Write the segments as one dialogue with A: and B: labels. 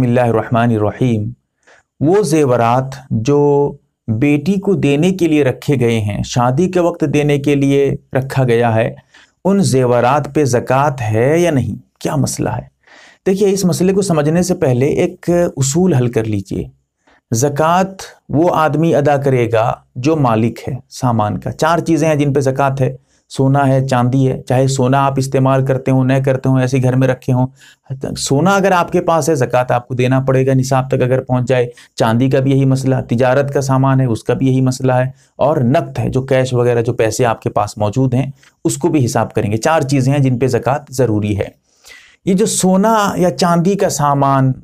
A: बिसमीम वो ज़ेवरात जो बेटी को देने के लिए रखे गए हैं शादी के वक्त देने के लिए रखा गया है उन ज़ेवरात पे ज़क़़त है या नहीं क्या मसला है देखिए इस मसले को समझने से पहले एक उसूल हल कर लीजिए ज़क़़त वो आदमी अदा करेगा जो मालिक है सामान का चार चीज़ें हैं जिन पे ज़क़़त है सोना है चांदी है चाहे सोना आप इस्तेमाल करते हो न करते हो ऐसे घर में रखे हो सोना अगर आपके पास है जक़ात आपको देना पड़ेगा निसाब तक अगर पहुंच जाए चांदी का भी यही मसला तिजारत का सामान है उसका भी यही मसला है और नकद है जो कैश वगैरह जो पैसे आपके पास मौजूद हैं उसको भी हिसाब करेंगे चार चीज़ें हैं जिन पर ज़क़़त ज़रूरी है ये जो सोना या चांदी का सामान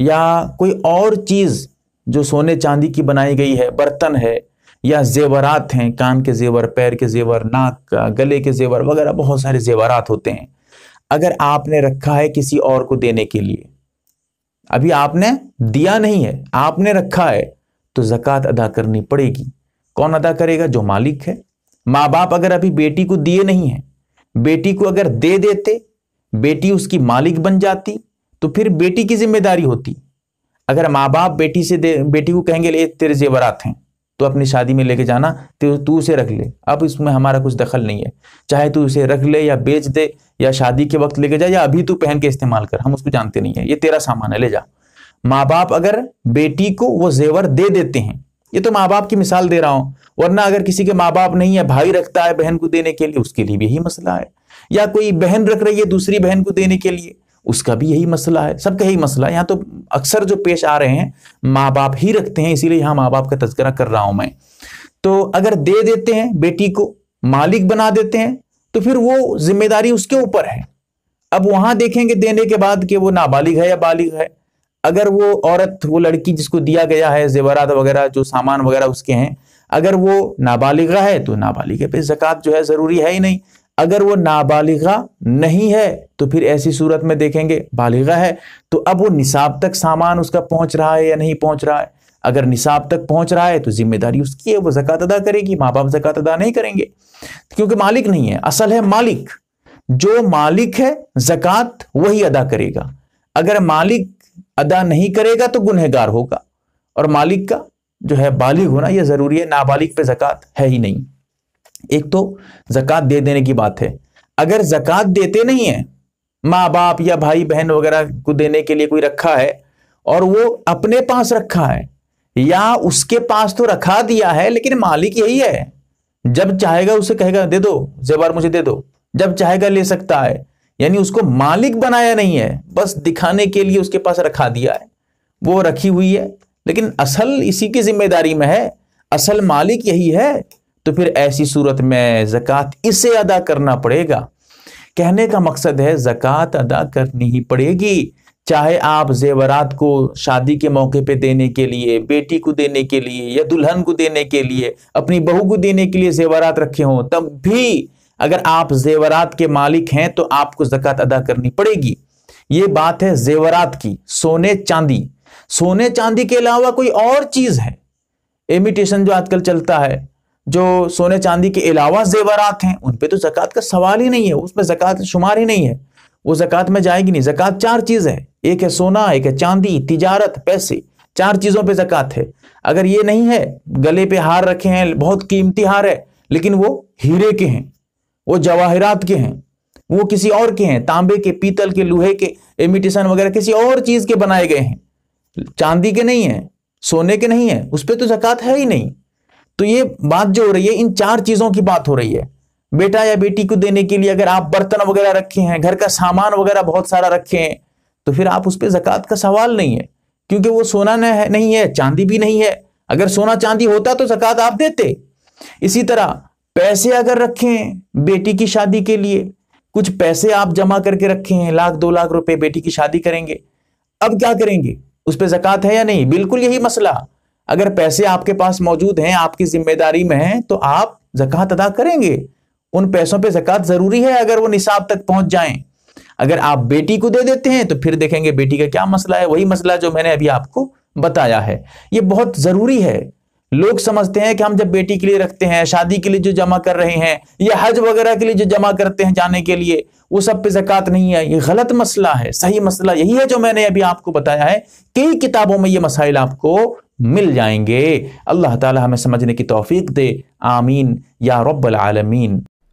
A: या कोई और चीज़ जो सोने चांदी की बनाई गई है बर्तन है या जेवरात हैं कान के जेवर पैर के जेवर नाक गले के जेवर वगैरह बहुत सारे जेवरात होते हैं अगर आपने रखा है किसी और को देने के लिए अभी आपने दिया नहीं है आपने रखा है तो जक़ात अदा करनी पड़ेगी कौन अदा करेगा जो मालिक है माँ बाप अगर अभी बेटी को दिए नहीं है बेटी को अगर दे देते बेटी उसकी मालिक बन जाती तो फिर बेटी की जिम्मेदारी होती अगर माँ बाप बेटी से दे बेटी को कहेंगे ले तेरे जेवरात हैं तो अपनी शादी में लेके जाना तो तू उसे रख ले अब इसमें हमारा कुछ दखल नहीं है चाहे तू उसे रख ले या बेच दे या शादी के वक्त लेके जाए या अभी तू पहन के इस्तेमाल कर हम उसको जानते नहीं है ये तेरा सामान है ले जा माँ बाप अगर बेटी को वो जेवर दे देते हैं ये तो माँ बाप की मिसाल दे रहा हूं वरना अगर किसी के माँ बाप नहीं है भाई रखता है बहन को देने के लिए उसके लिए भी यही मसला है या कोई बहन रख रही है दूसरी बहन को देने के लिए उसका भी यही मसला है सबका यही मसला है यहाँ तो अक्सर जो पेश आ रहे हैं माँ बाप ही रखते हैं इसीलिए यहाँ माँ बाप का तस्करा कर रहा हूं मैं तो अगर दे देते हैं बेटी को मालिक बना देते हैं तो फिर वो जिम्मेदारी उसके ऊपर है अब वहां देखेंगे देने के बाद कि वो नाबालिग है या बालिग है अगर वो औरत वो लड़की जिसको दिया गया है जेवरात वगैरह जो सामान वगैरह उसके हैं अगर वो नाबालिगा है तो नाबालिग पे जक़ात जो है ज़रूरी है ही नहीं अगर वो नाबालिगा नहीं है तो फिर ऐसी सूरत में देखेंगे बालिगा है तो अब वो निसाब तक सामान उसका पहुंच रहा है या नहीं पहुंच रहा है अगर निसाब तक पहुंच रहा है तो जिम्मेदारी उसकी है वो जक़ात अदा करेगी माँ बाप जक़ात अदा नहीं करेंगे क्योंकि मालिक नहीं है असल है मालिक जो मालिक है जक़ात वही अदा करेगा अगर मालिक अदा नहीं करेगा तो गुनहगार होगा और मालिक का जो है बालिग होना यह ज़रूरी है नाबालिग पे जक़ात है ही नहीं एक तो जक़ात दे देने की बात है अगर जक़ात देते नहीं है माँ बाप या भाई बहन वगैरह को देने के लिए कोई रखा है और वो अपने पास रखा है या उसके पास तो रखा दिया है लेकिन मालिक यही है जब चाहेगा उसे कहेगा दे दो जेवर मुझे दे दो जब चाहेगा ले सकता है यानी उसको मालिक बनाया नहीं है बस दिखाने के लिए उसके पास रखा दिया है वो रखी हुई है लेकिन असल इसी की जिम्मेदारी में है असल मालिक यही है तो फिर ऐसी सूरत में जक़ात इसे अदा करना पड़ेगा कहने का मकसद है जक़ात अदा करनी ही पड़ेगी चाहे आप जेवरात को शादी के मौके पे देने के लिए बेटी को देने के लिए या दुल्हन को देने के लिए अपनी बहू को देने के लिए जेवरात रखे हों तब भी अगर आप जेवरात के मालिक हैं तो आपको जक़ात अदा करनी पड़ेगी ये बात है जेवरात की सोने चांदी सोने चांदी के अलावा कोई और चीज़ है इमिटेशन जो आजकल चलता है जो सोने चांदी के अलावा जेवरात हैं उन पे तो जक़ात का सवाल ही नहीं है उसमें जक़ात शुमार ही नहीं है वो जक़ात में जाएगी नहीं जक़ात चार चीज़ है एक है सोना एक है चांदी तिजारत पैसे चार चीज़ों पे जक़ात है अगर ये नहीं है गले पे हार रखे हैं बहुत कीमती हार है लेकिन वो हीरे के हैं वो जवाहरात के हैं वो किसी और के हैं तांबे के पीतल के लोहे के एमिटेशन वगैरह किसी और चीज़ के बनाए गए हैं चांदी के नहीं है सोने के नहीं है उस पर तो जक़ात है ही नहीं तो ये बात जो हो रही है इन चार चीजों की बात हो रही है बेटा या बेटी को देने के लिए अगर आप बर्तन वगैरह रखे हैं घर का सामान वगैरह बहुत सारा रखे हैं तो फिर आप उस पर जक़ात का सवाल नहीं है क्योंकि वो सोना नहीं है चांदी भी नहीं है अगर सोना चांदी होता तो जक़ात आप देते इसी तरह पैसे अगर रखे हैं बेटी की शादी के लिए कुछ पैसे आप जमा करके रखे हैं लाख दो लाख रुपए बेटी की शादी करेंगे अब क्या करेंगे उस पर जक़ात है या नहीं बिल्कुल यही मसला अगर पैसे आपके पास मौजूद हैं आपकी जिम्मेदारी में हैं तो आप जक़ात अदा करेंगे उन पैसों पे जक़ात ज़रूरी है अगर वो निसाब तक पहुंच जाएं अगर आप बेटी को दे देते हैं तो फिर देखेंगे बेटी का क्या मसला है वही मसला जो मैंने अभी आपको बताया है ये बहुत ज़रूरी है लोग समझते हैं कि हम जब बेटी के लिए रखते हैं शादी के लिए जो जमा कर रहे हैं या हज वगैरह के लिए जो जमा करते हैं जाने के लिए वो सब पे जक़ात नहीं है ये गलत मसला है सही मसला यही है जो मैंने अभी आपको बताया है कई किताबों में ये मसाइल आपको मिल जाएंगे अल्लाह ताला हमें समझने की तौफीक दे आमीन या रब्बल आलमीन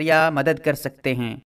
B: कर या मदद कर सकते हैं